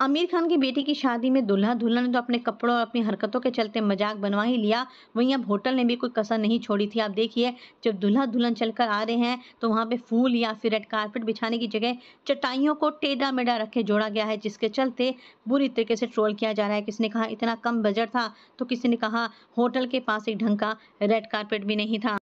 आमिर खान की बेटी की शादी में दुल्हा दुल्हन ने तो अपने कपड़ों और अपनी हरकतों के चलते मजाक बनवा ही लिया वहीं अब होटल ने भी कोई कसर नहीं छोड़ी थी आप देखिए जब दुल्हा दुल्हन चलकर आ रहे हैं तो वहाँ पे फूल या फिर रेड कारपेट बिछाने की जगह चटाइयों को टेढ़ा मेढ़ा रखे जोड़ा गया है जिसके चलते बुरी तरीके से ट्रोल किया जा रहा है किसी ने कहा इतना कम बजट था तो किसी ने कहा होटल के पास एक ढंग का रेड कारपेट भी नहीं था